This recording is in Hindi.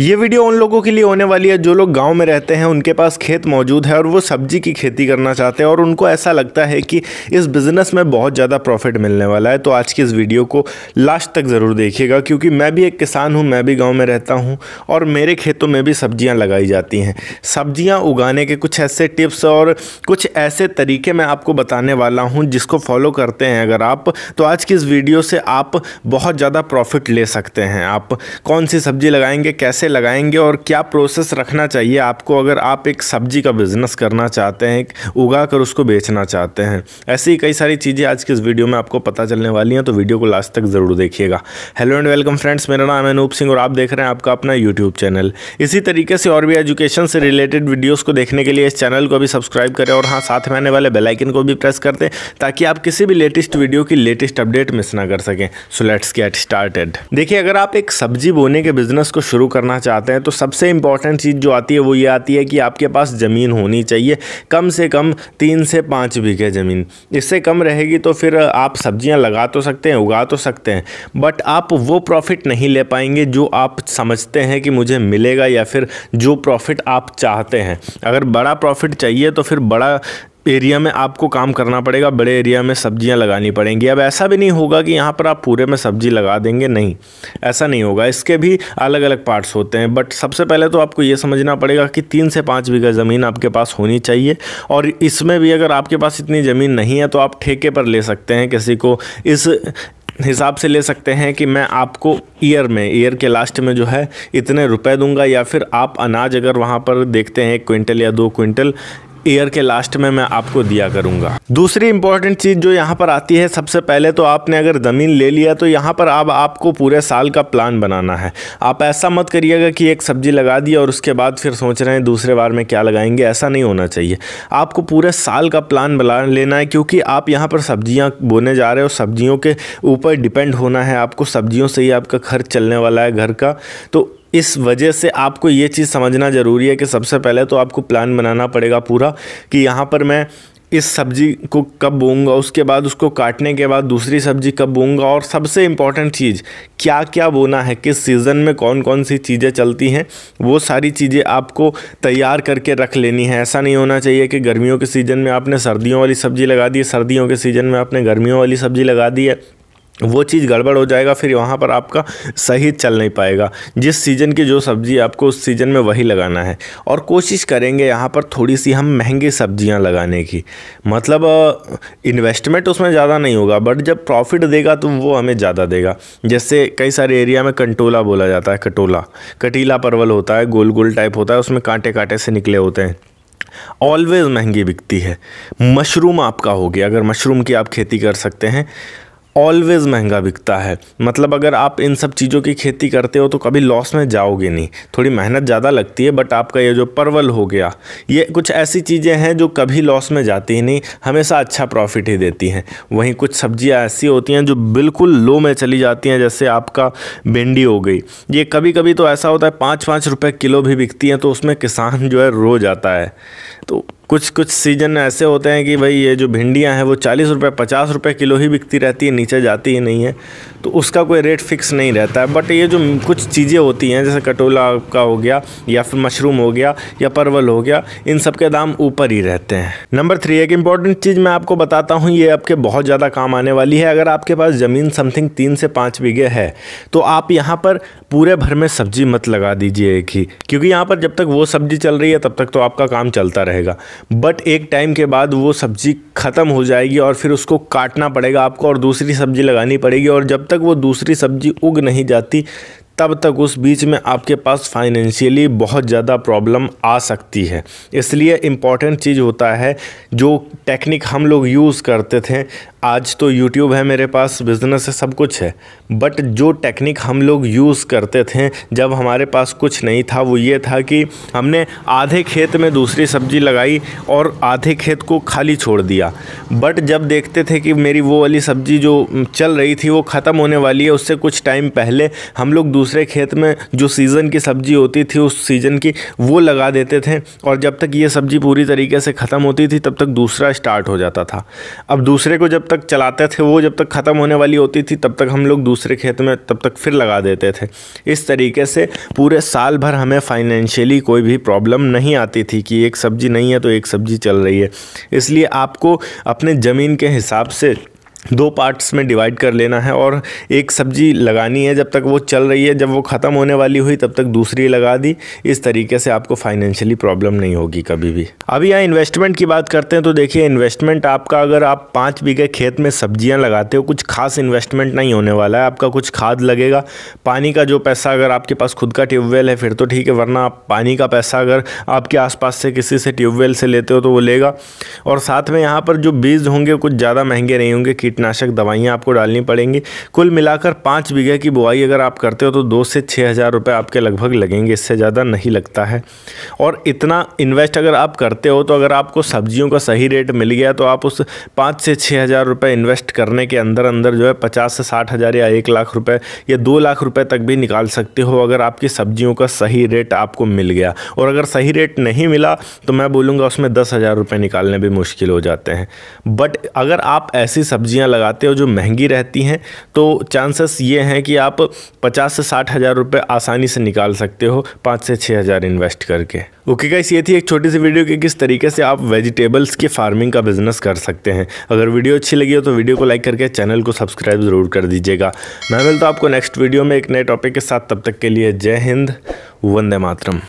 ये वीडियो उन लोगों के लिए होने वाली है जो लोग गांव में रहते हैं उनके पास खेत मौजूद है और वो सब्जी की खेती करना चाहते हैं और उनको ऐसा लगता है कि इस बिज़नेस में बहुत ज़्यादा प्रॉफिट मिलने वाला है तो आज की इस वीडियो को लास्ट तक ज़रूर देखिएगा क्योंकि मैं भी एक किसान हूँ मैं भी गाँव में रहता हूँ और मेरे खेतों में भी सब्जियाँ लगाई जाती हैं सब्जियाँ उगाने के कुछ ऐसे टिप्स और कुछ ऐसे तरीके मैं आपको बताने वाला हूँ जिसको फॉलो करते हैं अगर आप तो आज की इस वीडियो से आप बहुत ज़्यादा प्रॉफिट ले सकते हैं आप कौन सी सब्ज़ी लगाएंगे कैसे लगाएंगे और क्या प्रोसेस रखना चाहिए आपको अगर आप एक सब्जी का बिज़नेस करना चाहते हैं उगा कर उसको बेचना चाहते हैं ऐसी कई सारी चीज़ें आज की इस वीडियो में आपको पता चलने वाली हैं तो वीडियो को लास्ट तक ज़रूर देखिएगा हेलो एंड वेलकम फ्रेंड्स मेरा नाम है अनूप सिंह और आप देख रहे हैं आपका अपना यूट्यूब चैनल इसी तरीके से और भी एजुकेशन से रिलेटेड वीडियोज़ को देखने के लिए इस चैनल को भी सब्सक्राइब करें और हाँ साथ में आने वाले बेलाइकन को भी प्रेस कर दें ताकि आप किसी भी लेटेस्ट वीडियो की लेटेस्ट अपडेट मिस ना कर सकें सो लेट्स गेट स्टार्टेड देखिए अगर आप एक सब्जी बोने के बिज़नेस को शुरू करना चाहते हैं तो सबसे इम्पॉर्टेंट चीज़ जो आती है वो ये आती है कि आपके पास ज़मीन होनी चाहिए कम से कम तीन से पाँच बीघे ज़मीन इससे कम रहेगी तो फिर आप सब्जियां लगा तो सकते हैं उगा तो सकते हैं बट आप वो प्रॉफिट नहीं ले पाएंगे जो आप समझते हैं कि मुझे मिलेगा या फिर जो प्रॉफिट आप चाहते हैं अगर बड़ा प्रॉफिट चाहिए तो फिर बड़ा एरिया में आपको काम करना पड़ेगा बड़े एरिया में सब्जियां लगानी पड़ेंगी अब ऐसा भी नहीं होगा कि यहाँ पर आप पूरे में सब्जी लगा देंगे नहीं ऐसा नहीं होगा इसके भी अलग अलग पार्ट्स होते हैं बट सबसे पहले तो आपको ये समझना पड़ेगा कि तीन से पाँच बीघा ज़मीन आपके पास होनी चाहिए और इसमें भी अगर आपके पास इतनी ज़मीन नहीं है तो आप ठेके पर ले सकते हैं किसी को इस हिसाब से ले सकते हैं कि मैं आपको ईयर में ईयर के लास्ट में जो है इतने रुपए दूंगा या फिर आप अनाज अगर वहाँ पर देखते हैं एक क्विंटल या दो क्विंटल ईयर के लास्ट में मैं आपको दिया करूँगा दूसरी इंपॉर्टेंट चीज़ जो यहाँ पर आती है सबसे पहले तो आपने अगर ज़मीन ले लिया तो यहाँ पर अब आपको पूरे साल का प्लान बनाना है आप ऐसा मत करिएगा कि एक सब्ज़ी लगा दी और उसके बाद फिर सोच रहे हैं दूसरे बार में क्या लगाएंगे ऐसा नहीं होना चाहिए आपको पूरे साल का प्लान बना लेना है क्योंकि आप यहाँ पर सब्जियाँ बोने जा रहे हो सब्जियों के ऊपर डिपेंड होना है आपको सब्जियों से ही आपका खर्च चलने वाला है घर का तो इस वजह से आपको ये चीज़ समझना ज़रूरी है कि सबसे पहले तो आपको प्लान बनाना पड़ेगा पूरा कि यहाँ पर मैं इस सब्ज़ी को कब बोऊंगा उसके बाद उसको काटने के बाद दूसरी सब्ज़ी कब बोऊंगा और सबसे इम्पॉर्टेंट चीज़ क्या क्या बोना है किस सीज़न में कौन कौन सी चीज़ें चलती हैं वो सारी चीज़ें आपको तैयार करके रख लेनी है ऐसा नहीं होना चाहिए कि गर्मियों के सीज़न में आपने सर्दियों वाली सब्ज़ी लगा दी सर्दियों के सीज़न में आपने गर्मियों वाली सब्ज़ी लगा दी है वो चीज़ गड़बड़ हो जाएगा फिर वहाँ पर आपका सही चल नहीं पाएगा जिस सीज़न की जो सब्ज़ी आपको उस सीज़न में वही लगाना है और कोशिश करेंगे यहाँ पर थोड़ी सी हम महंगी सब्जियाँ लगाने की मतलब इन्वेस्टमेंट उसमें ज़्यादा नहीं होगा बट जब प्रॉफिट देगा तो वो हमें ज़्यादा देगा जैसे कई सारे एरिया में कंटोला बोला जाता है कटोला कटीला परवल होता है गोल गोल टाइप होता है उसमें कांटे कांटे से निकले होते हैं ऑलवेज़ महंगी बिकती है मशरूम आपका हो गया अगर मशरूम की आप खेती कर सकते हैं ऑलवेज़ महंगा बिकता है मतलब अगर आप इन सब चीज़ों की खेती करते हो तो कभी लॉस में जाओगे नहीं थोड़ी मेहनत ज़्यादा लगती है बट आपका ये जो परवल हो गया ये कुछ ऐसी चीज़ें हैं जो कभी लॉस में जाती ही नहीं हमेशा अच्छा प्रॉफिट ही देती हैं वहीं कुछ सब्जियाँ ऐसी होती हैं जो बिल्कुल लो में चली जाती हैं जैसे आपका भिंडी हो गई ये कभी कभी तो ऐसा होता है पाँच पाँच रुपये किलो भी बिकती हैं तो उसमें किसान जो है रो जाता है तो कुछ कुछ सीज़न ऐसे होते हैं कि भाई ये जो भिंडियां हैं वो चालीस रुपये पचास रुपये किलो ही बिकती रहती है नीचे जाती ही नहीं है तो उसका कोई रेट फिक्स नहीं रहता है बट ये जो कुछ चीज़ें होती हैं जैसे कटोला का हो गया या फिर मशरूम हो गया या परवल हो गया इन सब के दाम ऊपर ही रहते हैं नंबर थ्री एक इंपॉर्टेंट चीज़ मैं आपको बताता हूँ ये आपके बहुत ज़्यादा काम आने वाली है अगर आपके पास ज़मीन समथिंग तीन से पाँच बीघे है तो आप यहाँ पर पूरे भर में सब्जी मत लगा दीजिए एक ही क्योंकि यहाँ पर जब तक वो सब्जी चल रही है तब तक तो आपका काम चलता रहेगा बट एक टाइम के बाद वो सब्जी ख़त्म हो जाएगी और फिर उसको काटना पड़ेगा आपको और दूसरी सब्जी लगानी पड़ेगी और जब तक वो दूसरी सब्जी उग नहीं जाती तब तक उस बीच में आपके पास फाइनेंशियली बहुत ज़्यादा प्रॉब्लम आ सकती है इसलिए इम्पॉर्टेंट चीज़ होता है जो टेक्निक हम लोग यूज़ करते थे आज तो YouTube है मेरे पास बिज़नेस है सब कुछ है बट जो टेक्निक हम लोग यूज़ करते थे जब हमारे पास कुछ नहीं था वो ये था कि हमने आधे खेत में दूसरी सब्ज़ी लगाई और आधे खेत को खाली छोड़ दिया बट जब देखते थे कि मेरी वो वाली सब्ज़ी जो चल रही थी वो ख़त्म होने वाली है उससे कुछ टाइम पहले हम लोग दूसरे खेत में जो सीज़न की सब्ज़ी होती थी उस सीज़न की वो लगा देते थे और जब तक ये सब्ज़ी पूरी तरीके से ख़त्म होती थी तब तक दूसरा स्टार्ट हो जाता था अब दूसरे को जब तक चलाते थे वो जब तक ख़त्म होने वाली होती थी तब तक हम लोग दूसरे खेत में तब तक फिर लगा देते थे इस तरीके से पूरे साल भर हमें फाइनेंशियली कोई भी प्रॉब्लम नहीं आती थी कि एक सब्ज़ी नहीं है तो एक सब्ज़ी चल रही है इसलिए आपको अपने ज़मीन के हिसाब से दो पार्ट्स में डिवाइड कर लेना है और एक सब्जी लगानी है जब तक वो चल रही है जब वो ख़त्म होने वाली हुई तब तक दूसरी लगा दी इस तरीके से आपको फाइनेंशियली प्रॉब्लम नहीं होगी कभी भी अभी यहाँ इन्वेस्टमेंट की बात करते हैं तो देखिए इन्वेस्टमेंट आपका अगर आप पाँच बीघे खेत में सब्जियाँ लगाते हो कुछ खास इन्वेस्टमेंट नहीं होने वाला है आपका कुछ खाद लगेगा पानी का जो पैसा अगर आपके पास खुद का ट्यूबवेल है फिर तो ठीक है वरना आप पानी का पैसा अगर आपके आस से किसी से ट्यूबवेल से लेते हो तो वो लेगा और साथ में यहाँ पर जो बीज होंगे कुछ ज़्यादा महंगे नहीं होंगे कीटनाशक दवाइयाँ आपको डालनी पड़ेंगी कुल मिलाकर पाँच बीघे की बुआई अगर आप करते हो तो दो से छः हज़ार रुपये आपके लगभग लगेंगे इससे ज़्यादा नहीं लगता है और इतना इन्वेस्ट अगर आप करते हो तो अगर आपको सब्जियों का सही रेट मिल गया तो आप उस पाँच से छः हज़ार रुपये इन्वेस्ट करने के अंदर अंदर जो है पचास से साठ हज़ार या एक लाख रुपये या दो लाख रुपये तक भी निकाल सकते हो अगर आपकी सब्जियों का सही रेट आपको मिल गया और अगर सही रेट नहीं मिला तो मैं बोलूँगा उसमें दस हज़ार रुपये निकालने भी मुश्किल हो जाते हैं बट अगर आप ऐसी सब्जियाँ सब्जियां लगाते हो जो महंगी रहती हैं तो चांसेस ये हैं कि आप पचास से साठ हज़ार रुपये आसानी से निकाल सकते हो पाँच से छः हज़ार इन्वेस्ट करके ओके गाइस ये थी एक छोटी सी वीडियो कि किस तरीके से आप वेजिटेबल्स की फार्मिंग का बिज़नेस कर सकते हैं अगर वीडियो अच्छी लगी हो तो वीडियो को लाइक करके चैनल को सब्सक्राइब ज़रूर कर दीजिएगा मैं मिलता तो आपको नेक्स्ट वीडियो में एक नए टॉपिक के साथ तब तक के लिए जय हिंद वंदे मातरम